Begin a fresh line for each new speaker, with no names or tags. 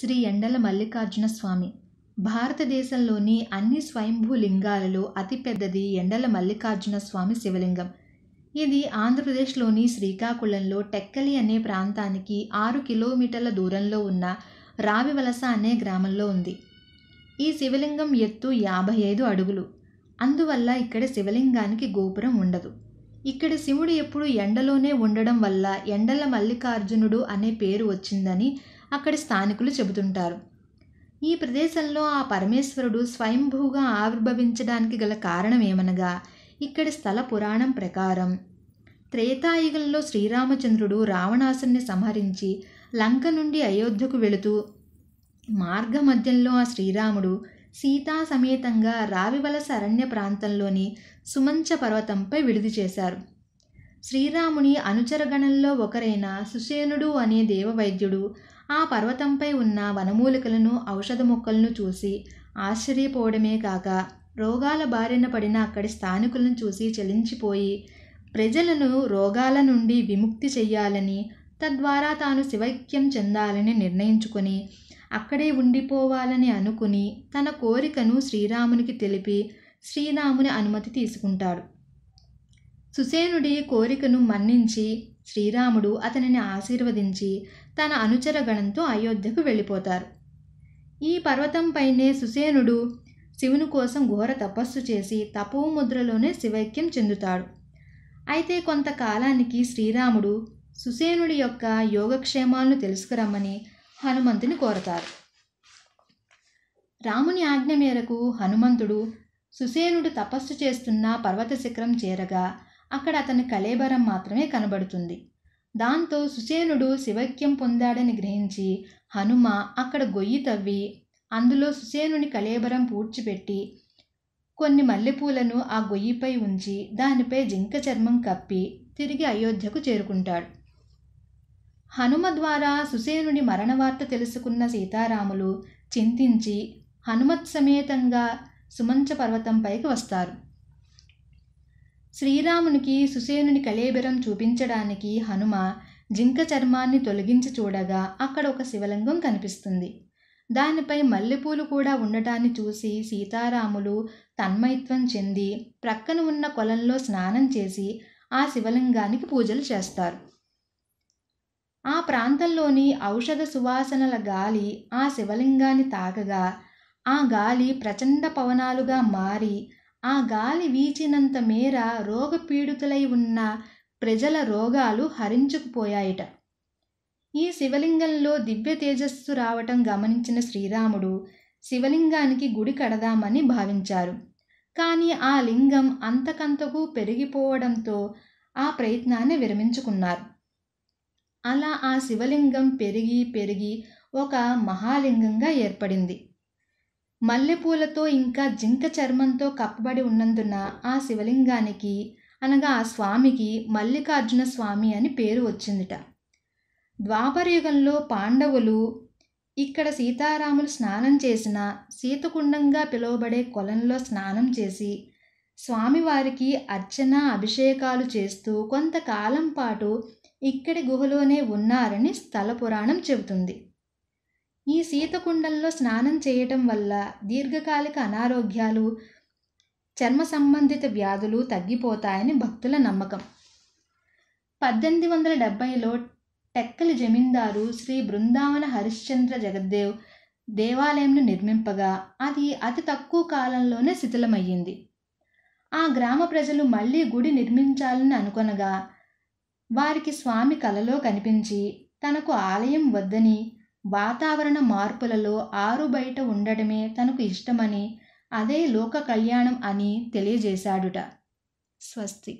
శ్రీ ఎండల మల్లికార్జున స్వామి భారతదేశంలోని అన్ని స్వయంభూ లింగాలలో అతిపెద్దది ఎండల మల్లికార్జున స్వామి శివలింగం ఇది ఆంధ్రప్రదేశ్లోని శ్రీకాకుళంలో టెక్కలి అనే ప్రాంతానికి ఆరు కిలోమీటర్ల దూరంలో ఉన్న రావివలస అనే గ్రామంలో ఉంది ఈ శివలింగం ఎత్తు యాభై ఐదు అడుగులు అందువల్ల ఇక్కడ శివలింగానికి గోపురం ఉండదు ఇక్కడ శివుడు ఎప్పుడు ఎండలోనే ఉండడం వల్ల ఎండల మల్లికార్జునుడు అనే పేరు వచ్చిందని అక్కడి స్థానికులు చెబుతుంటారు ఈ ప్రదేశంలో ఆ పరమేశ్వరుడు స్వయంభూగా ఆవిర్భవించడానికి గల కారణం ఏమనగా ఇక్కడి స్థల పురాణం ప్రకారం త్రేతాయుగంలో శ్రీరామచంద్రుడు రావణాసుని సంహరించి లంక నుండి అయోధ్యకు వెళుతూ మార్గమధ్యంలో ఆ శ్రీరాముడు సీతా సమేతంగా రావివలస అరణ్య ప్రాంతంలోని సుమంచ పర్వతంపై విడిది చేశారు శ్రీరాముని అనుచరగణంలో ఒకరైన సుసేనుడు అనే దేవవైద్యుడు ఆ పర్వతంపై ఉన్న వనమూలికలను ఔషధ మొక్కలను చూసి ఆశ్చర్యపోవడమే కాక రోగాల బారిన పడిన అక్కడి స్థానికులను చూసి చలించిపోయి ప్రజలను రోగాల నుండి విముక్తి చెయ్యాలని తద్వారా తాను శివైక్యం చెందాలని నిర్ణయించుకొని అక్కడే ఉండిపోవాలని అనుకుని తన కోరికను శ్రీరామునికి తెలిపి శ్రీరాముని అనుమతి తీసుకుంటాడు సుసేనుడి కోరికను మన్నించి శ్రీరాముడు అతనిని ఆశీర్వదించి తన అనుచరగణంతో అయోధ్యకు వెళ్ళిపోతారు ఈ పర్వతంపైనే సుసేనుడు శివుని కోసం ఘోర తపస్సు చేసి తపోముద్రలోనే శివైక్యం చెందుతాడు అయితే కొంతకాలానికి శ్రీరాముడు సుసేనుడి యొక్క యోగక్షేమాలను తెలుసుకురమ్మని హనుమంతుని కోరతారు రాముని ఆజ్ఞ మేరకు హనుమంతుడు సుసేనుడు తపస్సు చేస్తున్న పర్వత శిఖరం చేరగా అక్కడ అతని కలేబరం మాత్రమే కనబడుతుంది దాంతో సుసేనుడు శివైక్యం పొందాడని గ్రహించి హనుమ అక్కడ గొయ్యి తవ్వి అందులో సుసేనుని కలేబరం పూడ్చిపెట్టి కొన్ని మల్లెపూలను ఆ గొయ్యిపై ఉంచి దానిపై జింక చర్మం కప్పి తిరిగి అయోధ్యకు చేరుకుంటాడు హనుమ ద్వారా సుసేనుని వార్త తెలుసుకున్న సీతారాములు చింతించి హనుమత్ సమేతంగా సుమంచ పర్వతంపైకి వస్తారు శ్రీరామునికి సుసేనుని కళేబరం చూపించడానికి హనుమ జింక చర్మాన్ని తొలగించి చూడగా అక్కడ ఒక శివలింగం కనిపిస్తుంది దానిపై మల్లెపూలు కూడా ఉండటాన్ని చూసి సీతారాములు తన్మయత్వం చెంది ప్రక్కన ఉన్న కొలంలో స్నానం చేసి ఆ శివలింగానికి పూజలు చేస్తారు ఆ ప్రాంతంలోని ఔషధ సువాసనల గాలి ఆ శివలింగాన్ని తాకగా ఆ గాలి ప్రచండ పవనాలుగా మారి ఆ గాలి వీచినంత మేర రోగపీడితులై ఉన్న ప్రజల రోగాలు హరించుకుపోయాయిట ఈ శివలింగంలో దివ్య తేజస్సు రావటం గమనించిన శ్రీరాముడు శివలింగానికి గుడి కడదామని భావించారు కానీ ఆ లింగం అంతకంతకు పెరిగిపోవడంతో ఆ ప్రయత్నాన్ని విరమించుకున్నారు అలా ఆ శివలింగం పెరిగి పెరిగి ఒక మహాలింగంగా ఏర్పడింది మల్లెపూలతో ఇంకా జింక చర్మంతో కప్పబడి ఉన్నందున ఆ శివలింగానికి అనగా ఆ స్వామికి మల్లికార్జున స్వామి అని పేరు వచ్చిందిట ద్వాపరయుగంలో పాండవులు ఇక్కడ సీతారాములు స్నానం చేసిన సీతకుండంగా పిలువబడే కొలంలో స్నానం చేసి స్వామివారికి అర్చన అభిషేకాలు చేస్తూ కొంతకాలం పాటు ఇక్కడి గుహలోనే ఉన్నారని స్థల పురాణం చెబుతుంది ఈ శీతకుండంలో స్నానం చేయటం వల్ల దీర్ఘకాలిక అనారోగ్యాలు చర్మ సంబంధిత వ్యాధులు తగ్గిపోతాయని భక్తుల నమ్మకం పద్దెనిమిది వందల డెబ్బైలో టెక్కలి జమీందారు శ్రీ బృందావన హరిశ్చంద్ర జగద్దేవ్ దేవాలయంను నిర్మింపగా అది అతి తక్కువ కాలంలోనే శిథిలమయ్యింది ఆ గ్రామ ప్రజలు మళ్ళీ గుడి నిర్మించాలని అనుకొనగా వారికి స్వామి కలలో కనిపించి తనకు ఆలయం వద్దని వాతావరణ మార్పులలో ఆరుబయట ఉండడమే తనకు ఇష్టమని అదే లోక కళ్యాణం అని తెలియజేశాడుట స్వస్తి